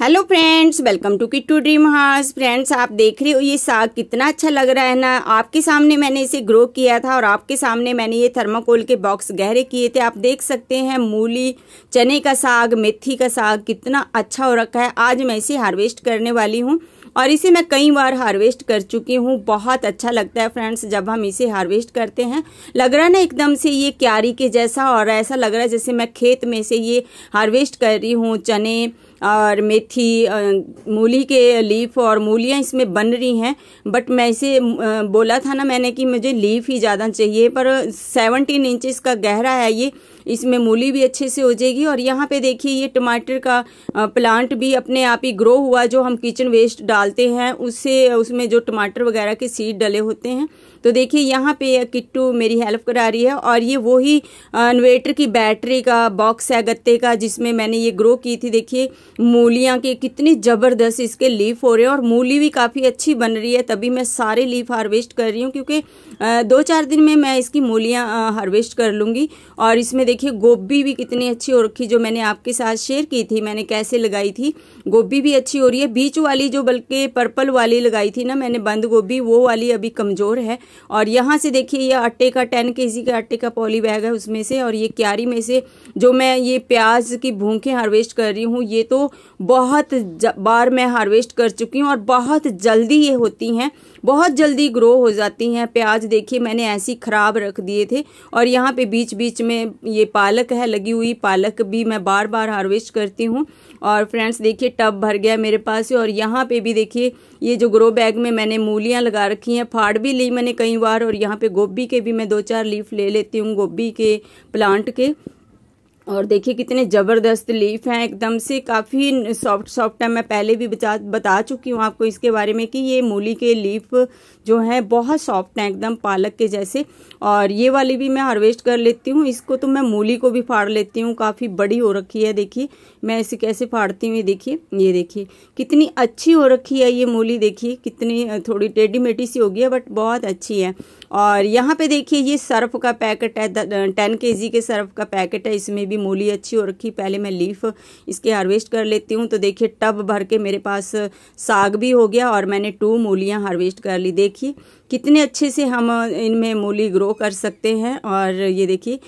hello friends welcome to kit to dream house friends आप देख रहे हो ये साग कितना अच्छा लग रहा है ना आपके सामने मैंने इसे ग्रो किया था और आपके सामने मैंने ये थर्माकोल के बॉक्स गहरे किए थे आप देख सकते हैं मूली चने का साग मेथी का साग कितना अच्छा हो रखा है आज मैं इसे हार्वेस्ट करने वाली हूँ और इसे मैं कई बार हार्वेस्ट कर चुकी हूँ बहुत अच्छा लगता है फ्रेंड्स जब हम इसे हार्वेस्ट करते हैं लग रहा है ना एकदम से ये क्यारी के जैसा और ऐसा लग रहा है जैसे मैं खेत में से ये हार्वेस्ट कर रही हूँ चने और मेथी मूली के लीफ और मूलियाँ इसमें बन रही हैं बट मैं इसे बोला था ना मैंने कि मुझे लीफ ही ज़्यादा चाहिए पर सेवनटीन इंचज़ का गहरा है ये इसमें मूली भी अच्छे से हो जाएगी और यहाँ पे देखिए ये टमाटर का प्लांट भी अपने आप ही ग्रो हुआ जो हम किचन वेस्ट डालते हैं उससे उसमें जो टमाटर वगैरह के सीड डले होते हैं तो देखिए यहाँ पे किट्टू मेरी हेल्प करा रही है और ये वही इन्वेटर की बैटरी का बॉक्स है गत्ते का जिसमें मैंने ये ग्रो की थी देखिए मूलियाँ के कितनी ज़बरदस्त इसके लीफ हो रहे हैं और मूली भी काफ़ी अच्छी बन रही है तभी मैं सारे लीफ हार्वेस्ट कर रही हूँ क्योंकि दो चार दिन में मैं इसकी मूलियाँ हार्वेस्ट कर लूँगी और इसमें देखिए गोभी भी कितनी अच्छी हो रखी जो मैंने आपके साथ शेयर की थी मैंने कैसे लगाई थी गोभी भी अच्छी हो रही है बीच वाली जो बल्कि पर्पल वाली लगाई थी ना मैंने बंद गोभी वो वाली अभी कमज़ोर है और यहाँ से देखिए यह आटे का टेन के के आटे का पॉली बैग है उसमें से और ये क्यारी में से जो मैं ये प्याज की भूखे हार्वेस्ट कर रही हूँ ये तो बहुत बार मैं हार्वेस्ट कर चुकी हूँ और बहुत जल्दी ये होती हैं बहुत जल्दी ग्रो हो जाती हैं प्याज देखिए मैंने ऐसी ख़राब रख दिए थे और यहाँ पे बीच बीच में ये पालक है लगी हुई पालक भी मैं बार बार हार्वेस्ट करती हूँ और फ्रेंड्स देखिए टब भर गया मेरे पास और यहाँ पे भी देखिए ये जो ग्रो बैग में मैंने मूलियाँ लगा रखी हैं फाड़ भी ली मैंने कई बार और यहाँ पे गोभी के भी मैं दो चार लीफ ले लेती हूँ गोभी के प्लांट के और देखिए कितने ज़बरदस्त लीफ हैं एकदम से काफ़ी सॉफ्ट सॉफ्ट है मैं पहले भी बता बता चुकी हूँ आपको इसके बारे में कि ये मूली के लीफ जो हैं बहुत सॉफ्ट हैं एकदम पालक के जैसे और ये वाली भी मैं हार्वेस्ट कर लेती हूँ इसको तो मैं मूली को भी फाड़ लेती हूँ काफ़ी बड़ी हो रखी है देखिए मैं इसे कैसे फाड़ती हूँ ये देखिए ये देखिए कितनी अच्छी हो रखी है ये मूली देखिए कितनी थोड़ी टेढ़ी मेटी सी होगी है बट बहुत अच्छी है और यहाँ पे देखिए ये सर्फ का पैकेट है टेन के जी के सर्फ का पैकेट है इसमें भी मूली अच्छी हो रखी पहले मैं लीफ इसके हार्वेस्ट कर लेती हूँ तो देखिए टब भर के मेरे पास साग भी हो गया और मैंने टू मूलियाँ हार्वेस्ट कर ली देखिए कितने अच्छे से हम इनमें मूली ग्रो कर सकते हैं और ये देखिए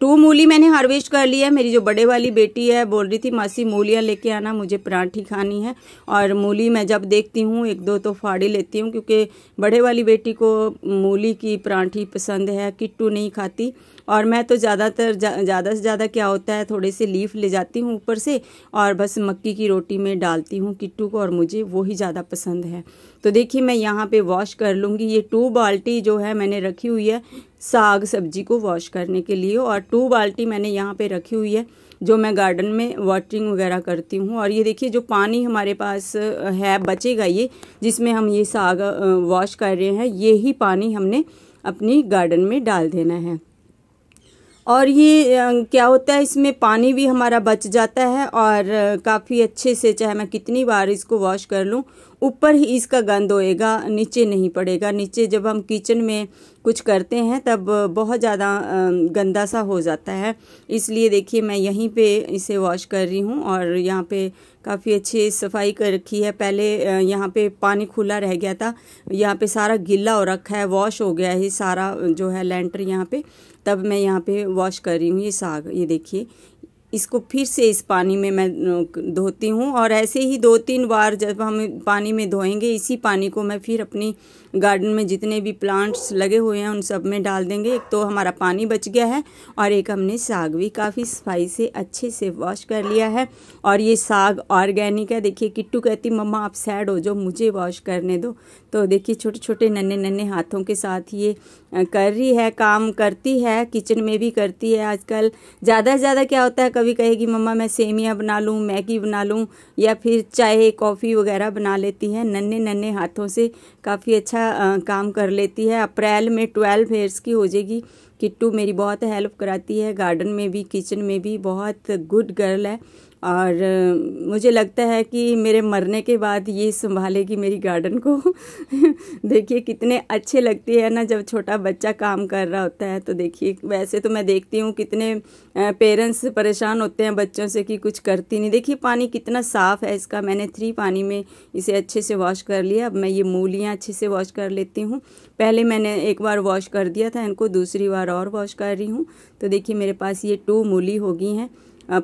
टू मूली मैंने हार्वेस्ट कर लिया है मेरी जो बड़े वाली बेटी है बोल रही थी मासी मूलियाँ लेके आना मुझे पराठी खानी है और मूली मैं जब देखती हूँ एक दो तो फाड़ी लेती हूँ क्योंकि बड़े वाली बेटी को मूली की पराठी पसंद है किट्टू नहीं खाती और मैं तो ज़्यादातर ज़्यादा से ज़्यादा क्या होता है थोड़े से लीफ ले जाती हूँ ऊपर से और बस मक्की की रोटी में डालती हूँ किट्टू को और मुझे वो ही ज़्यादा पसंद है तो देखिए मैं यहाँ पे वॉश कर लूँगी ये टू बाल्टी जो है मैंने रखी हुई है साग सब्जी को वॉश करने के लिए और टू बाल्टी मैंने यहाँ पे रखी हुई है जो मैं गार्डन में वाटरिंग वगैरह करती हूँ और ये देखिए जो पानी हमारे पास है बचेगा ये जिसमें हम ये साग वॉश कर रहे हैं ये ही पानी हमने अपनी गार्डन में डाल देना है और ये क्या होता है इसमें पानी भी हमारा बच जाता है और काफ़ी अच्छे से चाहे मैं कितनी बार इसको वॉश कर लूँ ऊपर ही इसका गंद होएगा नीचे नहीं पड़ेगा नीचे जब हम किचन में कुछ करते हैं तब बहुत ज़्यादा गंदा सा हो जाता है इसलिए देखिए मैं यहीं पे इसे वॉश कर रही हूँ और यहाँ पे काफ़ी अच्छी सफाई कर रखी है पहले यहाँ पे पानी खुला रह गया था यहाँ पे सारा गिल्ला हो रखा है वॉश हो गया है सारा जो है लेंटर यहाँ पे तब मैं यहाँ पे वॉश कर रही हूँ ये साग ये देखिए इसको फिर से इस पानी में मैं धोती हूँ और ऐसे ही दो तीन बार जब हम पानी में धोएंगे इसी पानी को मैं फिर अपनी गार्डन में जितने भी प्लांट्स लगे हुए हैं उन सब में डाल देंगे एक तो हमारा पानी बच गया है और एक हमने साग भी काफ़ी सफाई से अच्छे से वॉश कर लिया है और ये साग ऑर्गेनिक है देखिए किट्टू कहती मम्मा आप सैड हो जाओ मुझे वॉश करने दो तो देखिए छोटे छोटे नन्हे नन्हे हाथों के साथ ये कर रही है काम करती है किचन में भी करती है आजकल ज़्यादा से ज़्यादा क्या होता है कभी कहेगी मम्मा मैं सेमियाँ बना लूँ मैगी बना लूँ या फिर चाय कॉफ़ी वगैरह बना लेती है नन्हे नन्हे हाथों से काफ़ी अच्छा काम कर लेती है अप्रैल में ट्वेल्व हेयर्स की हो जाएगी किट्टू मेरी बहुत हेल्प कराती है गार्डन में भी किचन में भी बहुत गुड गर्ल है और मुझे लगता है कि मेरे मरने के बाद ये संभालेगी मेरी गार्डन को देखिए कितने अच्छे लगते हैं ना जब छोटा बच्चा काम कर रहा होता है तो देखिए वैसे तो मैं देखती हूँ कितने पेरेंट्स परेशान होते हैं बच्चों से कि कुछ करती नहीं देखिए पानी कितना साफ़ है इसका मैंने थ्री पानी में इसे अच्छे से वॉश कर लिया अब मैं ये मूलियाँ अच्छे से वॉश कर लेती हूँ पहले मैंने एक बार वॉश कर दिया था इनको दूसरी बार और वॉश कर रही हूँ तो देखिए मेरे पास ये टू मूली हो गई हैं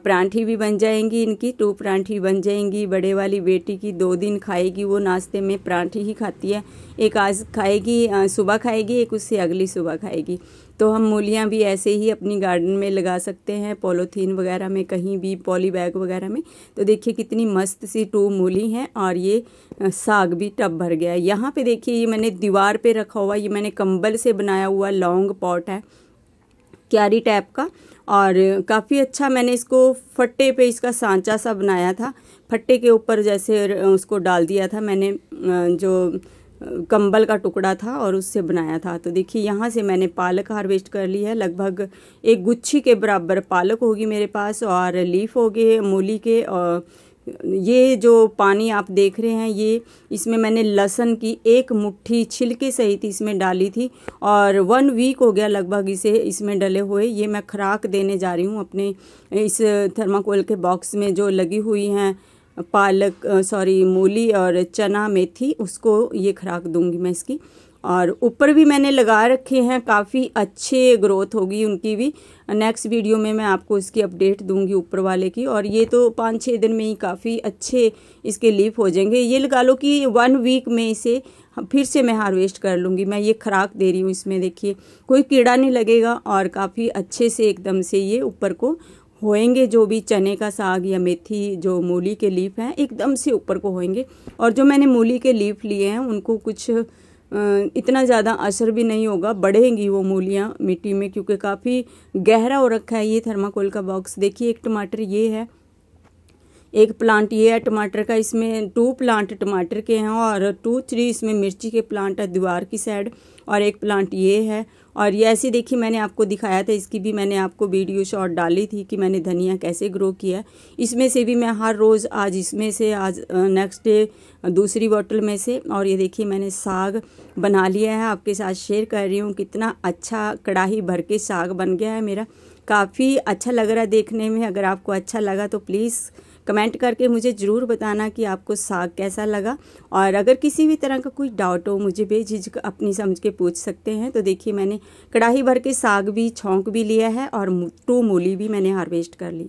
परांठी भी बन जाएंगी इनकी टू परांठी बन जाएंगी बड़े वाली बेटी की दो दिन खाएगी वो नाश्ते में परांठी ही खाती है एक आज खाएगी सुबह खाएगी एक उससे अगली सुबह खाएगी तो हम मूलियाँ भी ऐसे ही अपनी गार्डन में लगा सकते हैं पॉलोथीन वगैरह में कहीं भी पॉली बैग वगैरह में तो देखिए कितनी मस्त सी टू मूली हैं और ये साग भी टब भर गया है यहाँ पे देखिए ये मैंने दीवार पर रखा हुआ ये मैंने कंबल से बनाया हुआ लॉन्ग पॉट है क्यारी टाइप का और काफ़ी अच्छा मैंने इसको फट्टे पे इसका सांचा सा बनाया था फट्टे के ऊपर जैसे उसको डाल दिया था मैंने जो कंबल का टुकड़ा था और उससे बनाया था तो देखिए यहाँ से मैंने पालक हार्वेस्ट कर ली है लगभग एक गुच्छी के बराबर पालक होगी मेरे पास और लीफ हो गए मूली के और ये जो पानी आप देख रहे हैं ये इसमें मैंने लहसन की एक मुट्ठी छिलके सहित इसमें डाली थी और वन वीक हो गया लगभग इसे इसमें डले हुए ये मैं खुराक देने जा रही हूँ अपने इस थर्माकोल के बॉक्स में जो लगी हुई हैं पालक सॉरी मूली और चना मेथी उसको ये खुराक दूंगी मैं इसकी और ऊपर भी मैंने लगा रखे हैं काफ़ी अच्छे ग्रोथ होगी उनकी भी नेक्स्ट वीडियो में मैं आपको इसकी अपडेट दूंगी ऊपर वाले की और ये तो पाँच छः दिन में ही काफ़ी अच्छे इसके लीफ हो जाएंगे ये लगा लो कि वन वीक में इसे फिर से मैं हार्वेस्ट कर लूँगी मैं ये खुराक दे रही हूँ इसमें देखिए कोई कीड़ा नहीं लगेगा और काफ़ी अच्छे से एकदम से ये ऊपर को होएंगे जो भी चने का साग या मेथी जो मूली के लीफ हैं एकदम से ऊपर को होएंगे और जो मैंने मूली के लीफ लिए हैं उनको कुछ इतना ज़्यादा असर भी नहीं होगा बढ़ेंगी वो मूलियाँ मिट्टी में क्योंकि काफ़ी गहरा हो रखा है ये थर्माकोल का बॉक्स देखिए एक टमाटर ये है एक प्लांट ये है टमाटर का इसमें टू प्लांट टमाटर के हैं और टू थ्री इसमें मिर्ची के प्लांट है दीवार की साइड और एक प्लांट ये है और ये ऐसे देखिए मैंने आपको दिखाया था इसकी भी मैंने आपको वीडियो शॉट डाली थी कि मैंने धनिया कैसे ग्रो किया इसमें से भी मैं हर रोज़ आज इसमें से आज नेक्स्ट डे दूसरी बॉटल में से और ये देखिए मैंने साग बना लिया है आपके साथ शेयर कर रही हूँ कितना अच्छा कड़ाही भर के साग बन गया है मेरा काफ़ी अच्छा लग रहा है देखने में अगर आपको अच्छा लगा तो प्लीज़ कमेंट करके मुझे ज़रूर बताना कि आपको साग कैसा लगा और अगर किसी भी तरह का कोई डाउट हो मुझे बेझिझक अपनी समझ के पूछ सकते हैं तो देखिए मैंने कढ़ाई भर के साग भी छोंक भी लिया है और टू मूली भी मैंने हार्वेस्ट कर ली